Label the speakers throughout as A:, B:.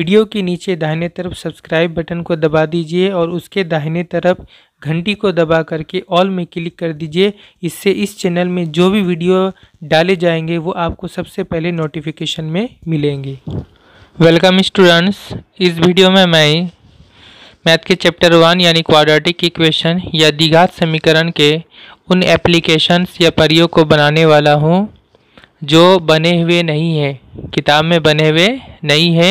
A: video के नीचे दाहिने तरफ सब्सक्राइब बटन को दबा दीजिए और उसके दाहिने तरफ घंटी को दबा करके ऑल में क्लिक कर दीजिए इससे इस चैनल में जो भी वीडियो डाले जाएंगे वो आपको सबसे पहले नोटिफिकेशन में मिलेंगे वेलकम स्टूडेंट्स इस वीडियो में मैं मैथ के चैप्टर वन यानी क्वाड्रेटिक इक्वेशन या दीघात समीकरण के उन एप्लीकेशंस या परियों को बनाने वाला हूँ जो बने हुए नहीं है किताब में बने हुए नहीं है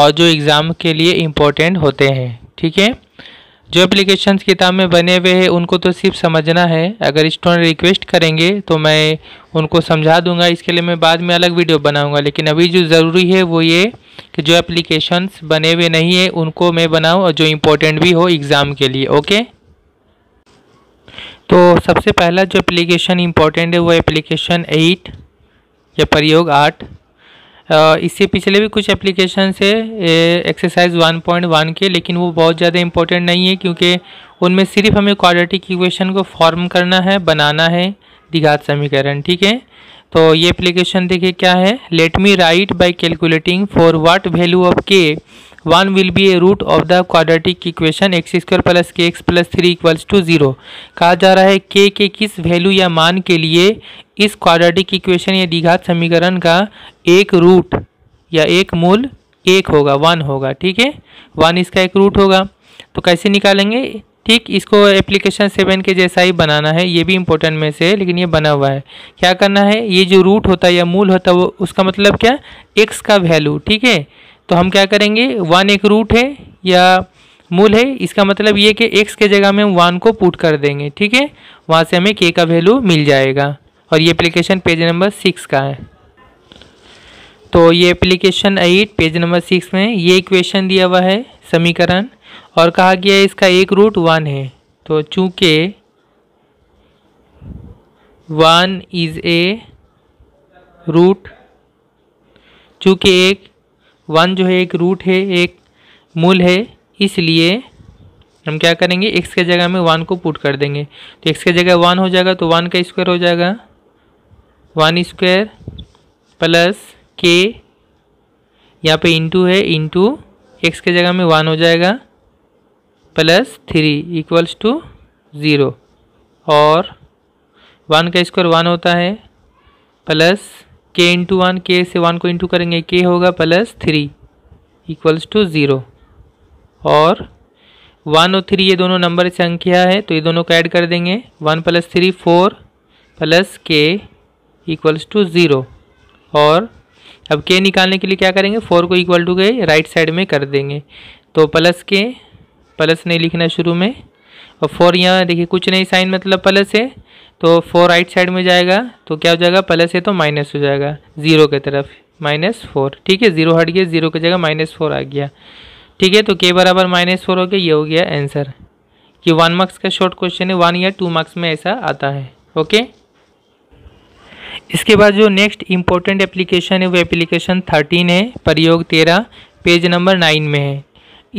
A: और जो एग्ज़ाम के लिए इम्पोर्टेंट होते हैं ठीक है जो एप्लीकेशन किताब में बने हुए हैं उनको तो सिर्फ समझना है अगर स्टूडेंट रिक्वेस्ट करेंगे तो मैं उनको समझा दूंगा इसके लिए मैं बाद में अलग वीडियो बनाऊंगा लेकिन अभी जो ज़रूरी है वो ये कि जो एप्लीकेशंस बने हुए नहीं है उनको मैं बनाऊं और जो इम्पोर्टेंट भी हो एग्ज़ाम के लिए ओके तो सबसे पहला जो एप्लीकेशन इम्पोर्टेंट है वो एप्लीकेशन एट या प्रयोग आठ इससे पिछले भी कुछ एप्लीकेशन है एक्सरसाइज 1.1 के लेकिन वो बहुत ज़्यादा इंपॉर्टेंट नहीं है क्योंकि उनमें सिर्फ हमें क्वाड्रेटिक इक्वेशन को फॉर्म करना है बनाना है दिघात समीकरण ठीक है तो ये एप्लीकेशन देखिए क्या है let me write by calculating for what value of K one will be a root of the quadratic equation X square plus K X plus three equals to zero कहा जा रहा है के के किस वैल्यू या मान के लिए इस क्वाड्रेटिक इक्वेशन या दीघात समीकरण का एक रूट या एक मूल एक होगा वन होगा ठीक है वन इसका एक रूट होगा तो कैसे निकालेंगे ठीक इसको एप्लीकेशन सेवन के जैसा ही बनाना है ये भी इम्पोर्टेंट में से है लेकिन ये बना हुआ है क्या करना है ये जो रूट होता है या मूल होता है वो उसका मतलब क्या एक्स का वैल्यू ठीक है तो हम क्या करेंगे वन एक रूट है या मूल है इसका मतलब ये कि एक्स के जगह में हम वन को पुट कर देंगे ठीक है वहाँ से हमें के का वैल्यू मिल जाएगा और ये एप्लीकेशन पेज नंबर सिक्स का है तो ये application at page number six में ये इक्वेशन दिया हुआ है समीकरण और कहा गया है इसका एक रूट वन है तो चूँकि वन इज़ ए रूट चूँकि एक वन जो है एक रूट है एक मूल है इसलिए हम क्या करेंगे एक्स के जगह में वन को पुट कर देंगे तो एक्स के जगह वन हो जाएगा तो वन का स्क्वायर हो जाएगा वन स्क्वायर प्लस के यहाँ पे इंटू है इंटू एक्स के जगह में वन हो जाएगा plus three equals to zero और वन का स्क्वायर वन होता है प्लस के इंटू वन के से वन को इंटू करेंगे के होगा plus three equals to zero और वन और थ्री ये दोनों नंबर संख्या है तो ये दोनों को ऐड कर देंगे one plus three four plus K equals to zero और अब के निकालने के लिए क्या करेंगे फोर को equal to K right side में कर देंगे तो प्लस के प्लस नहीं लिखना शुरू में और फोर यहाँ देखिए कुछ नहीं साइन मतलब प्लस है तो फोर राइट साइड में जाएगा तो क्या हो जाएगा पहले से तो माइनस हो जाएगा ज़ीरो की तरफ माइनस फोर ठीक है ज़ीरो हट गया ज़ीरो की जगह माइनस फोर आ गया ठीक है तो के बराबर माइनस फोर हो गया ये हो गया आंसर कि वन मार्क्स का शॉर्ट क्वेश्चन है वन या टू मार्क्स में ऐसा आता है ओके इसके बाद जो नेक्स्ट इम्पोर्टेंट एप्लीकेशन है वो एप्लीकेशन थर्टीन है प्रयोग तेरह पेज नंबर नाइन में है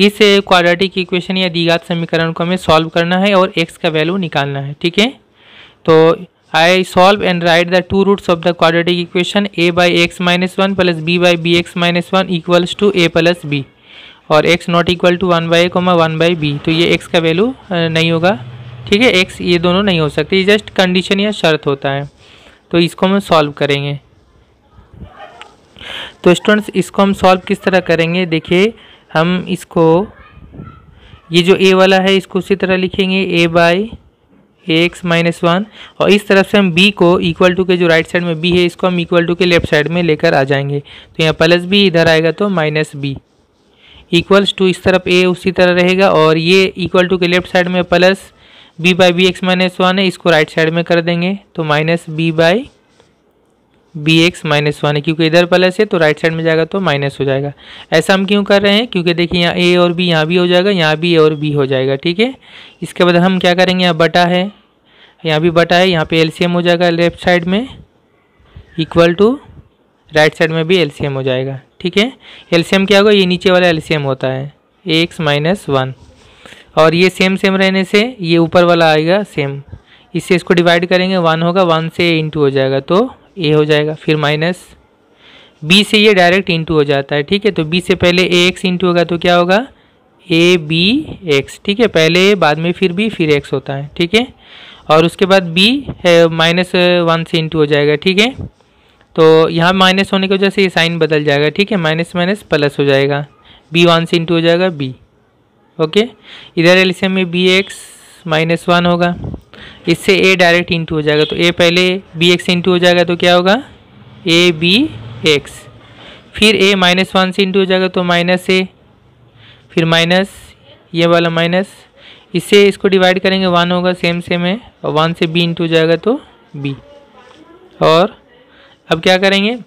A: इस क्वाड्रेटिक इक्वेशन या दीघात समीकरण को हमें सॉल्व करना है और एक्स का वैल्यू निकालना है ठीक है तो I solve and write the two roots of the quadratic equation A by x minus one plus B by B x minus one equals to A plus B और x not equal to one by comma one by B तो ये x का value नहीं होगा ठीक है x ये दोनों नहीं हो सकते ये जस्ट कंडीशन या शर्त होता है तो इसको हम सॉल्व करेंगे तो स्टूडेंट्स इसको हम सॉल्व किस तरह करेंगे देखिए हम इसको ये जो ए वाला है इसको उसी तरह लिखेंगे A by A x minus one और इस तरफ से हम बी को इक्वल टू के जो राइट साइड में बी है इसको हम इक्वल टू के लेफ्ट साइड में लेकर आ जाएंगे तो यहाँ प्लस बी इधर आएगा तो माइनस बी इक्वल्स टू इस तरफ ए उसी तरह रहेगा और ये इक्वल टू के लेफ्ट साइड में plus B by B x minus one है इसको राइट साइड में कर देंगे तो minus b by B x minus one है क्योंकि इधर प्लस है तो राइट साइड में जाएगा तो माइनस हो जाएगा ऐसा हम क्यों कर रहे हैं क्योंकि देखिए यहाँ ए और बी यहाँ भी हो जाएगा यहाँ भी ए और बी हो जाएगा ठीक है इसके बाद हम क्या करेंगे यहाँ बटा है यहाँ भी बटा है यहाँ पे एलसीएम हो जाएगा लेफ्ट साइड में इक्वल टू राइट साइड में भी एल हो जाएगा ठीक है एल क्या होगा ये नीचे वाला एलसीएम होता है ए एक्स माइनस वन और ये सेम सेम रहने से ये ऊपर वाला आएगा सेम इससे इसको डिवाइड करेंगे वन होगा वन से इंटू हो जाएगा तो ए हो जाएगा फिर माइनस बी से ये डायरेक्ट इंटू हो जाता है ठीक है तो बी से पहले ए एक्स इंटू होगा तो क्या होगा ए बी एक्स ठीक है पहले ए बाद में फिर बी फिर एक्स होता है ठीक है और उसके बाद बी माइनस वन से इंटू हो जाएगा ठीक है तो यहाँ माइनस होने की वजह से ये साइन बदल जाएगा ठीक है माइनस माइनस प्लस हो जाएगा बी वन से इंटू हो जाएगा बी ओके इधर एल में बी एक्स माइनस वन होगा इससे ए डायरेक्ट इंटू हो जाएगा तो ए पहले बी एक्स इंटू हो जाएगा तो क्या होगा ए बी एक्स फिर ए माइनस वन से इंटू हो जाएगा तो माइनस ए फिर माइनस ये वाला माइनस इससे इसको डिवाइड करेंगे वन होगा सेम सेम है और वन से बी इंटू हो जाएगा तो बी और अब क्या करेंगे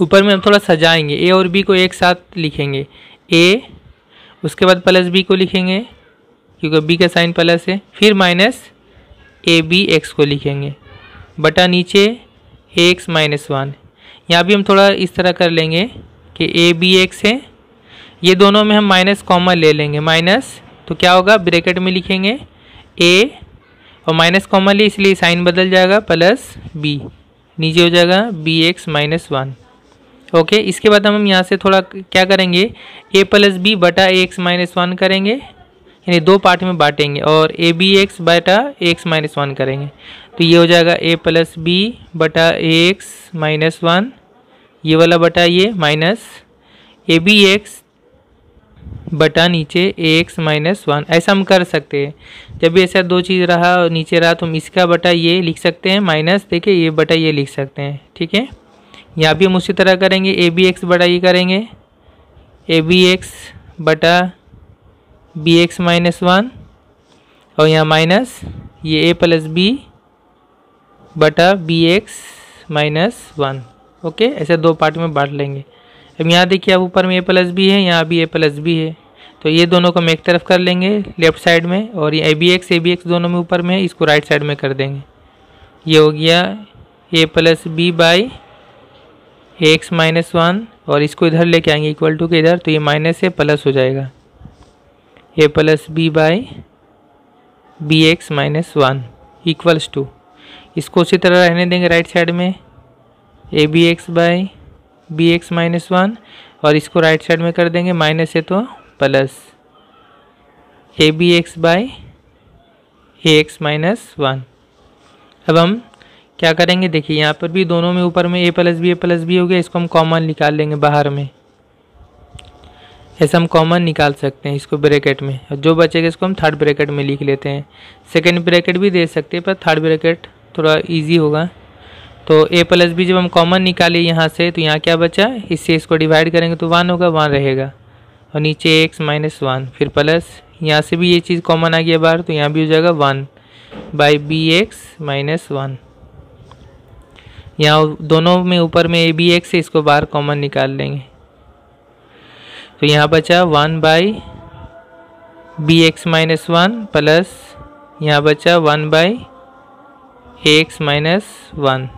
A: ऊपर में हम थोड़ा सजाएंगे ए और बी को एक साथ लिखेंगे ए उसके बाद प्लस बी को लिखेंगे क्योंकि बी का साइन प्लस है फिर माइनस ए बी एक्स को लिखेंगे बटा नीचे ए एक्स माइनस वन यहाँ भी हम थोड़ा इस तरह कर लेंगे कि ए बी एक्स है ये दोनों में हम माइनस कॉमन ले लेंगे माइनस तो क्या होगा ब्रैकेट में लिखेंगे ए और माइनस कॉमन लिए इसलिए साइन बदल जाएगा प्लस बी नीचे हो जाएगा b x minus one okay इसके बाद हम यहाँ से थोड़ा क्या करेंगे ए प्लस बी बटा ए एक्स माइनस वन करेंगे यानी दो पार्ट में बांटेंगे और ए बी एक्स बटा एक्स माइनस वन करेंगे तो ये हो जाएगा ए प्लस बी बटा एक्स माइनस वन ये वाला बटा ये माइनस ए बी एक्स बटा नीचे ए एक्स माइनस वन ऐसा हम कर सकते हैं जब भी ऐसा दो चीज़ रहा और नीचे रहा तो हम इसका बटा ये लिख सकते हैं माइनस देखिए ये बटा ये लिख सकते हैं ठीक है यहाँ भी हम उसी तरह करेंगे ए बी एक्स बटा ये करेंगे ए बी एक्स बटा बी एक्स माइनस वन और यहाँ माइनस ये ए प्लस बी बटा b x minus one okay ऐसे दो पार्ट में बांट लेंगे अब यहाँ देखिए अब ऊपर में ए प्लस बी है यहाँ भी ए प्लस बी है तो ये दोनों को हम एक तरफ कर लेंगे लेफ्ट साइड में और ये a b x a b x दोनों में ऊपर में है इसको राइट साइड में कर देंगे ये हो गया a plus B by x minus one और इसको इधर लेके आएंगे इक्वल टू के इधर तो ये माइनस है प्लस हो जाएगा a plus b by b x minus one equals to इसको उसी तरह रहने देंगे राइट साइड में a b x by b x minus one और इसको राइट साइड में कर देंगे माइनस है तो plus a b x by a x minus one अब हम क्या करेंगे देखिए यहाँ पर भी दोनों में ऊपर में a plus b a plus b हो गया इसको हम कॉमन निकाल लेंगे बाहर में ऐसे हम कॉमन निकाल सकते हैं इसको ब्रैकेट में जो बचेगा इसको हम थर्ड ब्रैकेट में लिख लेते हैं सेकेंड ब्रैकेट भी दे सकते हैं पर थर्ड ब्रैकेट थोड़ा इजी होगा तो ए प्लस बी जब हम कॉमन निकाले यहाँ से तो यहाँ क्या बचा इससे इसको डिवाइड करेंगे तो वन होगा वन रहेगा और नीचे एक्स माइनस वन फिर प्लस यहाँ से भी ये चीज़ कॉमन आ गया बाहर तो यहाँ भी हो जाएगा one by B x minus one यहाँ दोनों में ऊपर में ए बी एक्स से इसको बाहर कॉमन निकाल लेंगे तो यहाँ बचा one by B x minus one plus यहाँ बचा one by A x minus one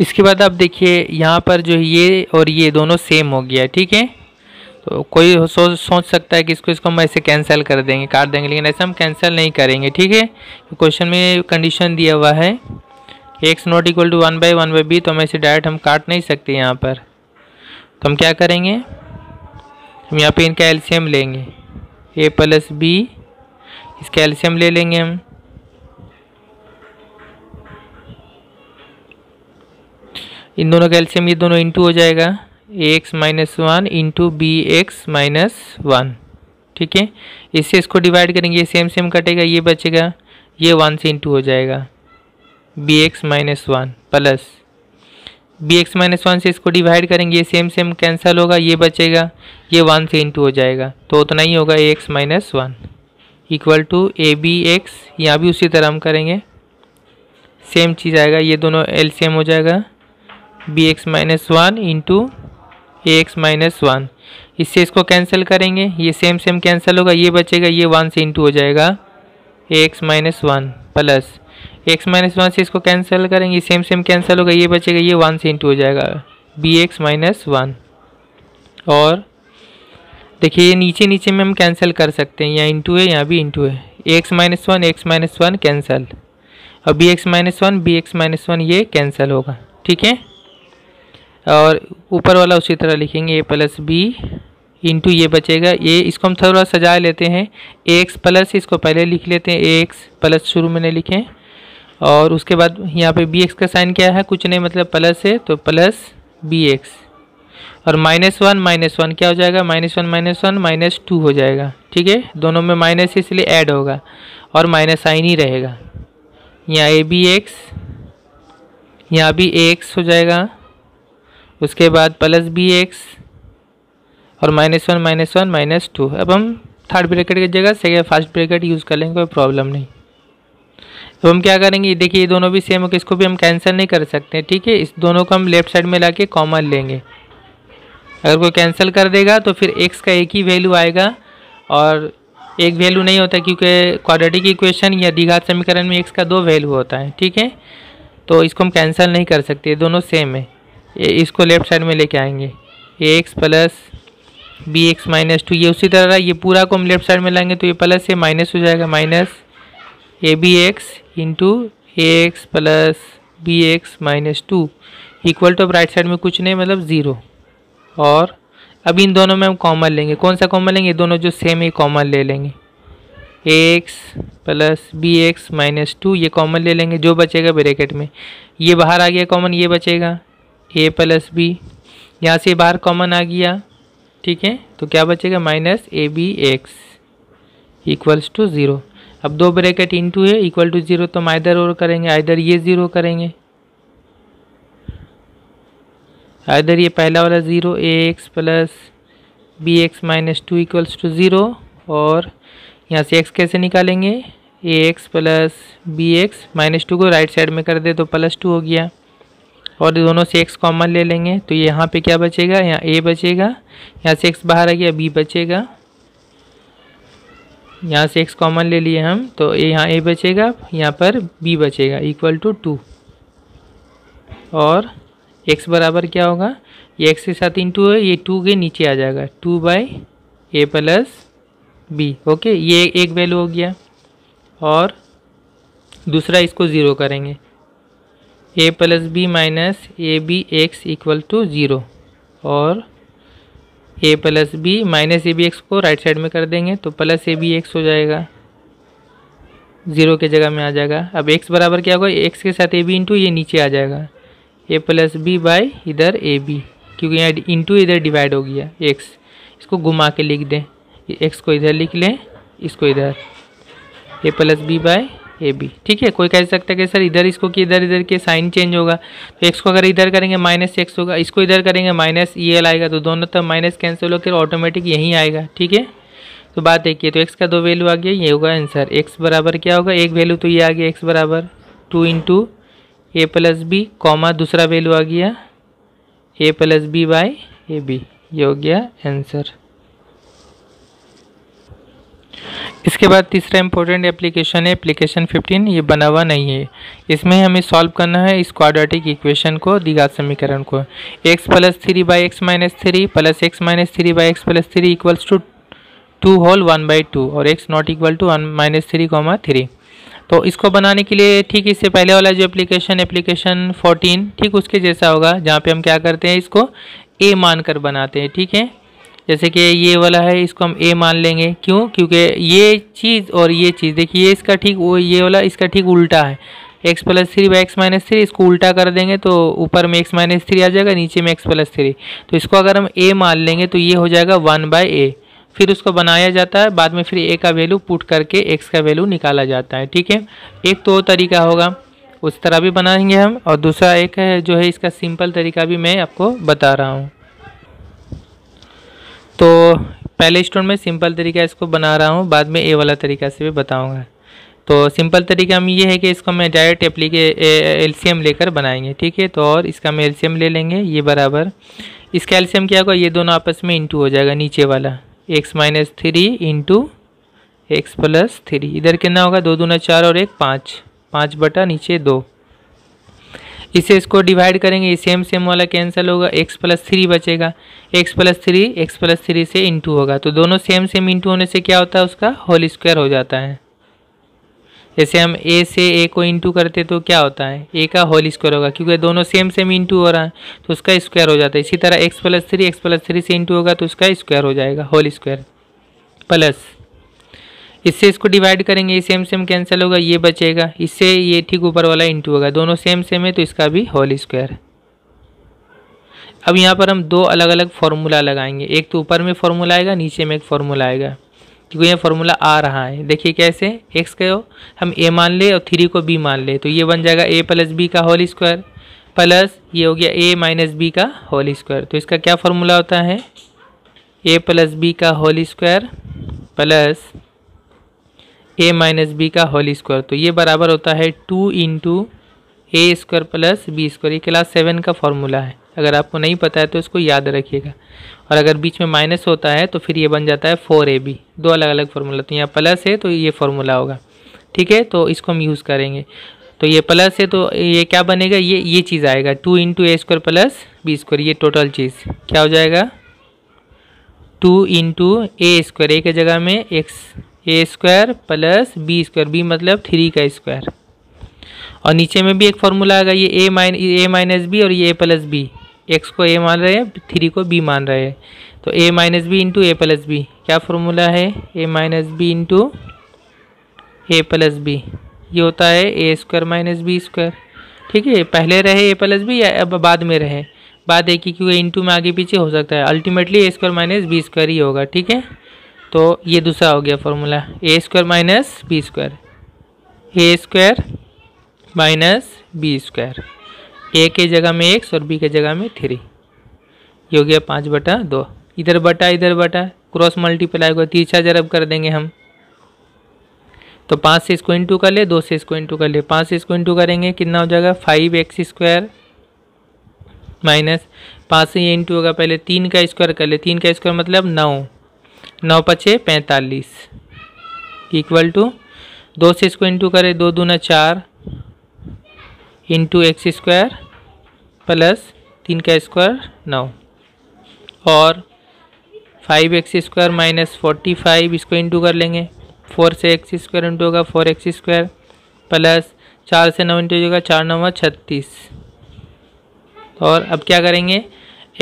A: इसके बाद आप देखिए यहाँ पर जो ये और ये दोनों सेम हो गया ठीक है तो कोई सोच सोच सकता है कि इसको इसको हम ऐसे कैंसिल कर देंगे काट देंगे लेकिन ऐसा हम कैंसिल नहीं करेंगे ठीक है क्वेश्चन में कंडीशन दिया हुआ है x not equal to one by one by B तो हम ऐसे डायरेक्ट हम काट नहीं सकते यहाँ पर तो हम क्या करेंगे हम यहाँ पे इनका एल्शियम लेंगे ए प्लस बी इसका एल्शियम ले लेंगे हम इन दोनों का एल्शियम ये दोनों इंटू हो जाएगा a x minus one into b x minus one ठीक है इससे इसको डिवाइड करेंगे सेम सेम कटेगा ये बचेगा ये वन से इंटू हो जाएगा b x minus one plus b x minus one से इसको डिवाइड करेंगे ये सेम सेम कैंसल होगा ये बचेगा ये वन से इंटू हो जाएगा तो उतना ही होगा a x minus one equal to a b x यहाँ भी उसी तरह हम करेंगे सेम चीज़ आएगा ये दोनों एल सेम हो जाएगा b x minus one into a x minus one इससे इसको कैंसिल करेंगे ये सेम सेम कैंसिल होगा ये बचेगा ये वन से इंटू हो जाएगा a x minus one plus x minus one से इसको कैंसिल करेंगे सेम सेम कैंसिल होगा ये बचेगा ये वन से इंटू हो जाएगा बी एक्स माइनस वन और देखिए ये नीचे नीचे में हम कैंसिल कर सकते हैं यहाँ इंटू है यहाँ भी इंटू है x minus one x minus one cancel और b x minus one b x minus one ये कैंसिल होगा ठीक है और ऊपर वाला उसी तरह लिखेंगे ए प्लस बी इंटू ये बचेगा ये इसको हम थोड़ा सजा लेते हैं एक्स प्लस इसको पहले लिख लेते हैं एक्स प्लस शुरू में नहीं लिखें और उसके बाद यहाँ पे बी एक्स का साइन क्या है कुछ नहीं मतलब प्लस है तो प्लस बी एक्स और माइनस वन माइनस वन क्या हो जाएगा minus one minus one minus two हो जाएगा ठीक है दोनों में माइनस इसलिए ऐड होगा और माइनस साइन ही रहेगा यहाँ ए बी एक्स यहाँ भी ए एक्स हो जाएगा उसके बाद प्लस बी एक्स और minus one minus one minus two अब हम थर्ड ब्रैकेट की जगह सेकेंड फर्स्ट ब्रैकेट यूज़ कर लेंगे कोई प्रॉब्लम नहीं तो हम क्या करेंगे देखिए ये दोनों भी सेम होगा इसको भी हम कैंसिल नहीं कर सकते ठीक है इस दोनों को हम लेफ्ट साइड में ला के कॉमन लेंगे अगर कोई कैंसिल कर देगा तो फिर एक्स का एक ही वैल्यू आएगा और एक वैल्यू नहीं होता क्योंकि क्वाड्रेटिक इक्वेशन या दीघात समीकरण में एक्स का दो वैल्यू होता है ठीक है तो इसको हम कैंसिल नहीं कर सकते दोनों सेम है ये इसको लेफ्ट साइड में लेके आएंगे a x plus b x minus two ये उसी तरह ये पूरा को हम लेफ्ट साइड में लाएंगे तो ये प्लस से माइनस हो जाएगा minus a b x into a x plus b x minus two equal to अब राइट साइड में कुछ नहीं मतलब ज़ीरो और अब इन दोनों में हम कॉमन लेंगे कौन सा कॉमन लेंगे दोनों जो सेम ही कॉमन ले लेंगे a x plus b x minus two ये कॉमन ले लेंगे जो बचेगा ब्रैकेट में ये बाहर आ गया कॉमन ये बचेगा ए प्लस बी यहाँ से बाहर कॉमन आ गया ठीक है तो क्या बचेगा minus a b x equals to zero अब दो ब्रैकेट इनटू है इक्वल टू ज़ीरो तो हम आइधर और करेंगे आइधर ये ज़ीरो करेंगे आइधर ये पहला वाला zero a x plus b x minus two equals to zero और यहाँ से एक्स कैसे निकालेंगे a x plus b x minus two को राइट साइड में कर दे तो प्लस टू हो गया और दोनों से एक्स कॉमन ले लेंगे तो यहाँ पे क्या बचेगा यहाँ ए बचेगा यहाँ से एक्स बाहर आ गया बी बचेगा यहाँ से एक्स कॉमन ले लिए हम तो ए यहाँ ए बचेगा यहाँ पर बी बचेगा इक्वल टू टू और एक्स बराबर क्या होगा ये एक्स के साथ इंटू है ये टू के नीचे आ जाएगा two by a plus b okay ये एक वैल्यू हो गया और दूसरा इसको ज़ीरो करेंगे a plus b minus a b x equal to zero और a plus b minus a b x को राइट साइड में कर देंगे तो प्लस ए बी एक्स हो जाएगा ज़ीरो के जगह में आ जाएगा अब एक्स बराबर क्या होगा एक्स के साथ ए बी इंटू ये नीचे आ जाएगा ए प्लस बी बाई इधर ए बी क्योंकि यहाँ इंटू इधर डिवाइड हो गया एक्स इसको घुमा के लिख दें एक्स को इधर लिख लें इसको इधर a plus B by a b ठीक है कोई कह सकता है कि सर इधर इसको कि इधर इधर के साइन चेंज होगा तो एक्स को अगर इधर करेंगे माइनस एक्स होगा इसको इधर करेंगे माइनस ई एल आएगा तो दोनों तरफ माइनस कैंसिल होकर ऑटोमेटिक यहीं आएगा ठीक है तो बात एक ही है तो एक्स का दो वैल्यू आ गया ये होगा आंसर एक्स बराबर क्या होगा एक वैल्यू तो ये आ गया एक्स बराबर two into a plus b comma दूसरा वैल्यू आ गया a plus B by a b ये हो गया आंसर इसके बाद तीसरा इंपॉर्टेंट एप्लीकेशन है एप्लीकेशन 15 ये बना हुआ नहीं है इसमें हमें सॉल्व करना है इस क्वाड्रेटिक इक्वेशन को दीघा समीकरण को x plus three by x minus three plus x minus three by x plus three equals to two whole one by two और x not equal to one minus three comma three तो इसको बनाने के लिए ठीक इससे पहले वाला जो एप्लीकेशन एप्लीकेशन फोर्टीन ठीक उसके जैसा होगा जहाँ पे हम क्या करते हैं इसको ए मान कर बनाते हैं ठीक है जैसे कि ये वाला है इसको हम ए मान लेंगे क्यों क्योंकि ये चीज़ और ये चीज़ देखिए इसका ठीक वो ये वाला इसका ठीक उल्टा है x plus three by x minus three इसको उल्टा कर देंगे तो ऊपर में एक्स माइनस थ्री आ जाएगा नीचे में एक्स प्लस थ्री तो इसको अगर हम ए मान लेंगे तो ये हो जाएगा वन बाय ए फिर उसको बनाया जाता है बाद में फिर ए का वैल्यू पुट करके एक्स का वैल्यू निकाला जाता है ठीक है एक तो तरीका होगा उस तरह भी बनाएंगे हम और दूसरा एक है जो है इसका सिंपल तरीका भी मैं आपको बता रहा हूँ तो पहले स्टोन में सिंपल तरीका इसको बना रहा हूँ बाद में ए वाला तरीका से भी बताऊँगा तो सिंपल तरीका में ये है कि इसको मैं डायरेक्ट एप्लीके एलसीएम लेकर बनाएंगे ठीक है तो और इसका हम एलसीएम ले लेंगे ये बराबर इसका एलसीएम क्या होगा ये दोनों आपस में इंटू हो जाएगा नीचे वाला x minus three into x plus three इधर कितना होगा दो दूना चार और एक पाँच पाँच बटा नीचे दो इसे इसको डिवाइड करेंगे ये सेम सेम वाला कैंसिल होगा एक्स प्लस थ्री बचेगा x plus three x plus three से इंटू होगा तो दोनों सेम सेम इंटू होने से क्या होता है उसका होल स्क्वायर हो जाता है जैसे हम ए से ए को इंटू करते तो क्या होता है ए का होल स्क्वायर होगा क्योंकि दोनों सेम सेम इंटू हो रहा है तो उसका स्क्वायर हो जाता है इसी तरह x plus three x plus three से इंटू होगा तो उसका स्क्वायर हो जाएगा होल स्क्वायर प्लस इससे इसको डिवाइड करेंगे ये सेम सेम कैंसिल होगा ये बचेगा इससे ये ठीक ऊपर वाला इंटू होगा दोनों सेम सेम है तो इसका भी होल स्क्वायर अब यहाँ पर हम दो अलग अलग फार्मूला लगाएंगे एक तो ऊपर में फार्मूला आएगा नीचे में एक फार्मूला आएगा क्योंकि ये फार्मूला आ रहा है देखिए कैसे एक्स का हम ए मान ले और थ्री को बी मान ले तो ये बन जाएगा ए प्लस बी का होल स्क्वायर प्लस ये हो गया ए माइनस बी का होल स्क्वायर तो इसका क्या फार्मूला होता है ए प्लस बी का whole square plus a minus b का होल स्क्वायर तो ये बराबर होता है two into a square plus b square ये क्लास सेवन का फॉर्मूला है अगर आपको नहीं पता है तो इसको याद रखिएगा और अगर बीच में माइनस होता है तो फिर ये बन जाता है फोर ए बी दो अलग अलग फार्मूला तो यहाँ प्लस है तो ये फार्मूला होगा ठीक है तो इसको हम यूज़ करेंगे तो ये प्लस है तो ये क्या बनेगा ये ये चीज़ आएगा two into a square plus b square ये टोटल चीज़ क्या हो जाएगा two into a square a के जगह में x a square plus b square b मतलब थ्री का स्क्वायर और नीचे में भी एक फार्मूला आएगा ये a mine a minus b और ये ए प्लस बी एक्स को ए मान रहे हैं थ्री को बी मान रहे हैं तो a minus b into a plus b क्या फार्मूला है a minus b into a plus b ये होता है a square minus b square ठीक है पहले रहे ए प्लस बी या अब बाद में रहे बाद एक ही क्योंकि इंटू में आगे पीछे हो सकता है ultimately a square minus b square ही होगा ठीक है तो ये दूसरा हो गया formula a square minus b square a square minus b square a के जगह में एक्स और बी के जगह में थ्री ये हो गया पाँच बटा दो इधर बटा इधर बटा क्रॉस मल्टीप्लाई को तीसरा जरब कर देंगे हम तो पाँच से इसको इंटू कर ले दो से इसको इंटू कर ले पाँच से इसको इंटू करेंगे कितना हो जाएगा फाइव एक्स स्क्वायर माइनस पाँच से ये इंटू होगा पहले तीन का स्क्वायर कर ले तीन का स्क्वायर मतलब नौ नौ पचे पैंतालीस इक्वल टू दो से इसको इंटू करें दो दूना चार इंटू एक्स स्क्वायर प्लस तीन का स्क्वायर नौ और five x square minus forty five इसको इंटू कर लेंगे फोर से एक्स स्क्वायर इंटू होगा फोर एक्स स्क्वायर प्लस चार से नौ इंटू होगा चार नौ छत्तीस और अब क्या करेंगे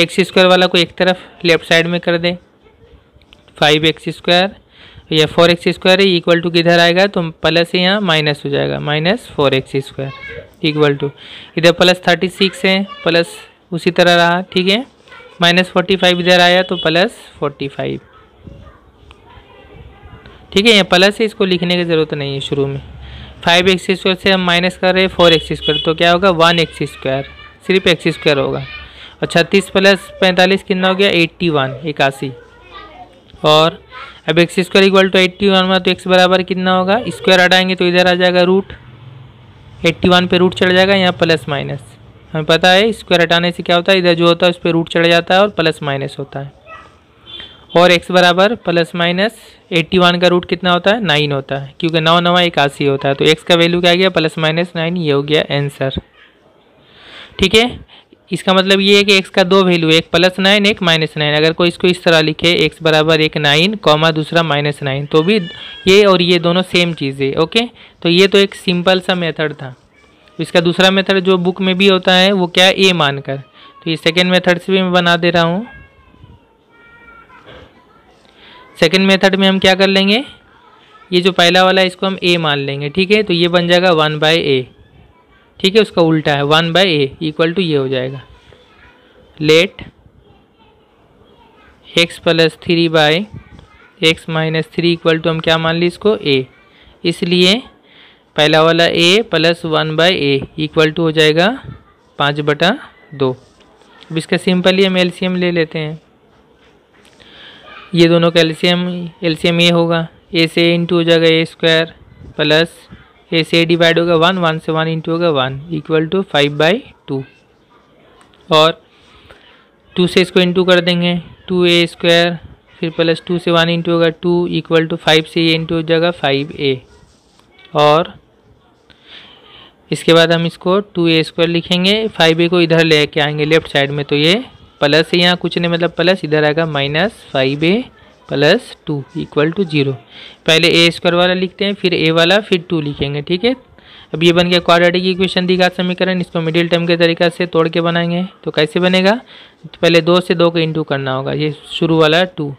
A: एक्स स्क्वायर वाला को एक तरफ लेफ्ट साइड में कर दें फाइव एक्स स्क्वायर या फोर एक्स स्क्वायर है इक्वल टू किधर आएगा तो प्लस है यहाँ माइनस हो जाएगा minus four x square equal to इधर प्लस थर्टी सिक्स है प्लस उसी तरह रहा ठीक है माइनस फोर्टी फाइव इधर आया तो प्लस फोर्टी फाइव ठीक है यहाँ प्लस है इसको लिखने की ज़रूरत नहीं है शुरू में फाइव एक्स स्क्वायर से हम माइनस कर रहे हैं फोर एक्स स्क्वायर तो क्या होगा वन एक्स स्क्वायर सिर्फ एक्स स्क्वायर होगा और छत्तीस प्लस पैंतालीस कितना हो गया एट्टी वन इक्यासी और अब x square equal to eighty one में तो एक्स बराबर कितना होगा स्क्वायर हटाएंगे तो इधर आ जाएगा रूट एट्टी वन पर रूट चढ़ जाएगा यहाँ प्लस माइनस हमें पता है स्क्वायर हटाने से क्या होता है इधर जो होता है उस पर रूट चढ़ जाता है और प्लस माइनस होता है और एक्स बराबर प्लस माइनस एट्टी वन का रूट कितना होता है नाइन होता है क्योंकि नौ नवा इक्यासी होता है तो एक्स का वैल्यू क्या गया प्लस माइनस नाइन ये हो गया आंसर ठीक है इसका मतलब ये है कि एक्स का दो वैल्यू एक प्लस नाइन एक माइनस नाइन अगर कोई इसको इस तरह लिखे एक्स बराबर एक नाइन कॉमा दूसरा माइनस नाइन तो भी ये और ये दोनों सेम चीज़ है ओके तो ये तो एक सिंपल सा मेथड था तो इसका दूसरा मेथड जो बुक में भी होता है वो क्या है ए मानकर तो ये सेकेंड मेथड से भी मैं बना दे रहा हूँ सेकेंड मेथड में हम क्या कर लेंगे ये जो पहला वाला है इसको हम ए मान लेंगे ठीक है तो ये बन जाएगा वन बाय ए ठीक है उसका उल्टा है one by a equal to ये हो जाएगा let x plus three by x minus three equal to हम क्या मान ली इसको ए इसलिए पहला वाला a plus one by a equal to हो जाएगा पाँच बटा दो अब इसका सिंपली हम एलसीएम ले लेते हैं ये दोनों का एलसीएम एलसीएम ए होगा ए से इंटू हो जाएगा ए स्क्वायर प्लस ये से डिवाइड होगा वन वन से वन इंटू होगा one equal to five by two और टू से इसको इंटू कर देंगे टू ए स्क्वायर फिर प्लस टू से वन इंटू होगा टू इक्वल टू फाइव से ये इंटू हो जाएगा फाइव ए और इसके बाद हम इसको टू ए स्क्वायर लिखेंगे फाइव ए को इधर ले कर आएंगे लेफ्ट साइड में तो ये प्लस यहाँ कुछ नहीं मतलब प्लस इधर आएगा minus five a plus two equal to zero पहले ए स्क्वायर वाला लिखते हैं फिर ए वाला फिर टू लिखेंगे ठीक है अब ये बन गया क्वाड्रेटिक इक्वेशन दिखा समीकरण इसको मिडिल टर्म के तरीका से तोड़ के बनाएंगे तो कैसे बनेगा तो पहले दो से दो को इंटू करना होगा ये शुरू वाला टू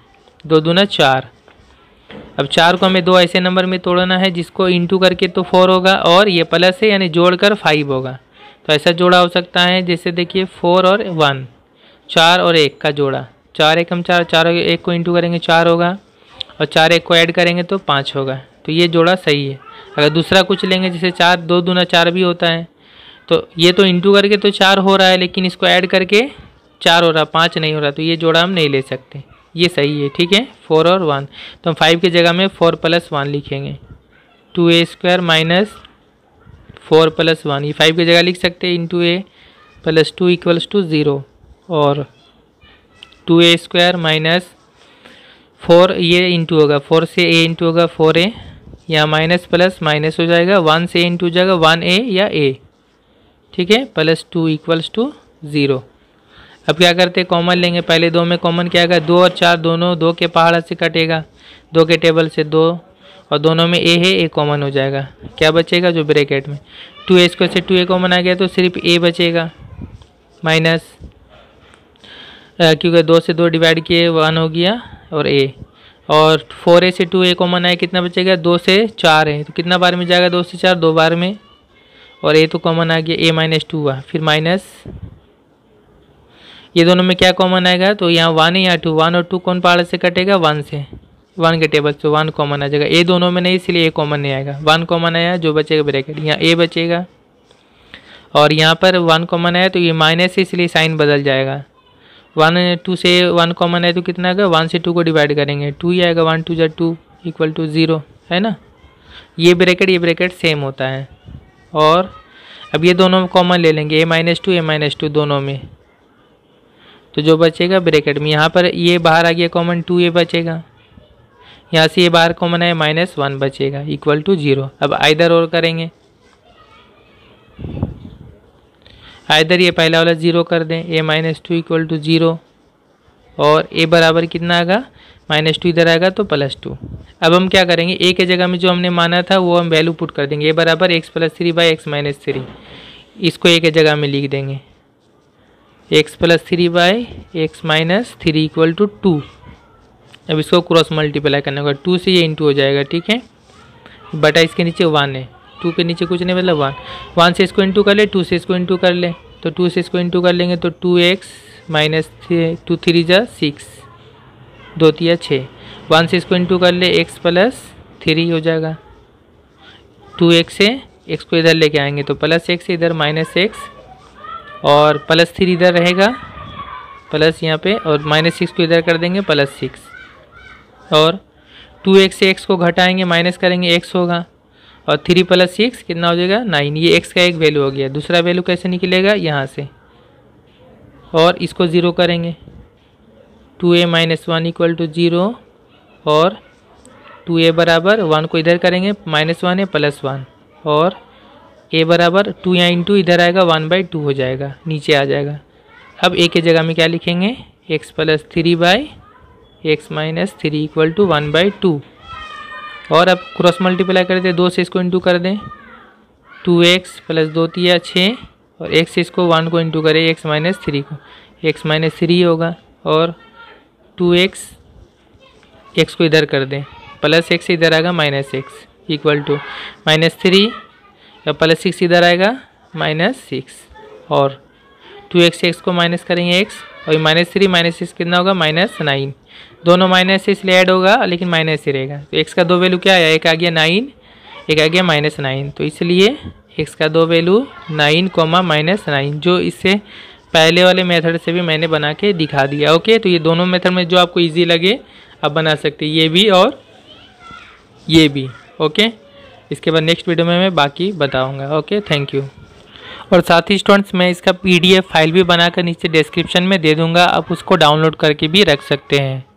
A: दो दूना चार अब चार को हमें दो ऐसे नंबर में तोड़ना है जिसको इंटू करके तो फोर होगा और ये प्लस है यानी जोड़ कर फाइव होगा तो ऐसा जोड़ा हो सकता है जैसे देखिए फोर और वन चार और एक का जोड़ा चार एक हम चार चार एक को इंटू करेंगे चार होगा और चार एक को ऐड करेंगे तो पाँच होगा तो ये जोड़ा सही है अगर दूसरा कुछ लेंगे जैसे चार दो दूना चार भी होता है तो ये तो इंटू करके तो चार हो रहा है लेकिन इसको ऐड करके चार हो रहा पाँच नहीं हो रहा तो ये जोड़ा हम नहीं ले सकते ये सही है ठीक है फोर और वन तो हम फाइव की जगह में फोर प्लस वन लिखेंगे two a square minus four plus one ये फाइव की जगह लिख सकते हैं into a plus two equals to zero और two a square minus four ये इंटू होगा फोर से ए इंटू होगा फोर ए या माइनस प्लस माइनस हो जाएगा वन से इंटू हो जाएगा वन ए या ए ठीक है plus two equals to zero अब क्या करते हैं कॉमन लेंगे पहले दो में कॉमन क्या आएगा दो और चार दोनों दो के पहाड़ से कटेगा दो के टेबल से दो और दोनों में ए है ए कॉमन हो जाएगा क्या बचेगा जो ब्रैकेट में टू ए स्क्वायर से टू ए कॉमन आ गया तो सिर्फ ए बचेगा माइनस क्योंकि दो से दो डिवाइड किए वन हो गया और ए और फोर ए से टू ए कॉमन आए कितना बचेगा दो से चार है तो कितना बार में जाएगा दो से चार दो बार में और ए तो कॉमन आ गया ए माइनस टू हुआ फिर माइनस ये दोनों में क्या कॉमन आएगा तो यहाँ वन है यहाँ टू वन और टू कौन पहाड़ से कटेगा वन से वन के टेबल से वन कॉमन आ जाएगा ए दोनों में नहीं इसलिए ए कॉमन नहीं आएगा वन कॉमन आया जो बचेगा ब्रैकेट यहाँ ए बचेगा और यहाँ पर वन कॉमन आया तो ये माइनस है इसलिए साइन बदल जाएगा वन टू से वन कॉमन है तो कितना आएगा वन से टू को डिवाइड करेंगे टू ही आएगा वन टू जै टू इक्वल टू ज़ीरो है ना ये ब्रैकेट ये ब्रैकेट सेम होता है और अब ये दोनों कॉमन ले लेंगे a minus two a minus two दोनों में तो जो बचेगा ब्रैकेट में यहाँ पर ये बाहर आ गया कॉमन टू ए बचेगा यहाँ से ये बाहर कॉमन है माइनस वन बचेगा इक्वल टू ज़ीरो अब आइदर और करेंगे आइधर ये पहला वाला ज़ीरो कर दें a minus two equal to zero और ए बराबर कितना आएगा माइनस टू इधर आएगा तो प्लस टू अब हम क्या करेंगे ए के जगह में जो हमने माना था वो हम वैल्यू पुट कर देंगे ए बराबर x plus three by x minus three इसको ए के जगह में लिख देंगे x plus three by x minus three equal to two अब इसको क्रॉस मल्टीप्लाई करना होगा टू से ये इंटू हो जाएगा ठीक है बटा इसके नीचे वन है टू के नीचे कुछ नहीं मतलब वन वन से इसको इंटू कर ले टू से इसको इंटू कर ले तो टू से इसको इंटू कर लेंगे तो two x minus two three जा सिक्स दो तिया छः वन से इसको इंटू कर ले एक्स प्लस थ्री हो जाएगा टू एक्स है एक्स को इधर लेके आएंगे तो प्लस एक्स इधर माइनस एक्स और प्लस थ्री इधर रहेगा प्लस यहाँ पे और माइनस सिक्स को इधर कर देंगे प्लस सिक्स और टू एक्स से एक्स को घटाएंगे माइनस करेंगे एक्स होगा और थ्री प्लस सिक्स कितना हो जाएगा नाइन ये एक्स का एक वैल्यू हो गया दूसरा वैल्यू कैसे निकलेगा यहाँ से और इसको ज़ीरो करेंगे two a minus one equal to zero और टू ए बराबर वन को इधर करेंगे माइनस वन है प्लस वन और ए बराबर टू या इंटू इधर आएगा वन बाई टू हो जाएगा नीचे आ जाएगा अब ए के जगह में क्या लिखेंगे x plus three by x minus three equal to one by two और अब क्रॉस मल्टीप्लाई कर दें दो से इसको इंटू कर दें टू एक्स प्लस दो या छः और एक से इसको वन को इंटू करें एक्स माइनस थ्री को एक्स माइनस थ्री होगा और टू एक्स एक्स को इधर कर दें प्लस एक्स इधर आएगा minus x equal to minus three plus six इधर आएगा माइनस सिक्स और टू एक्स एक्स को माइनस करेंगे एक्स और माइनस थ्री माइनस सिक्स कितना होगा माइनस नाइन दोनों माइनस से इसलिए ऐड होगा लेकिन माइनस ही रहेगा तो एक्स का दो वैल्यू क्या आया एक आ गया नाइन एक आ गया माइनस नाइन तो इसलिए एक्स का दो value nine comma minus nine जो इससे पहले वाले मेथड से भी मैंने बना के दिखा दिया ओके तो ये दोनों मेथड में जो आपको ईजी लगे आप बना सकते ये भी और ये भी ओके इसके बाद नेक्स्ट वीडियो में मैं बाकी बताऊँगा ओके थैंक यू और साथ ही स्टूडेंट्स मैं इसका पीडीएफ फाइल भी बनाकर नीचे डिस्क्रिप्शन में दे दूंगा आप उसको डाउनलोड करके भी रख सकते हैं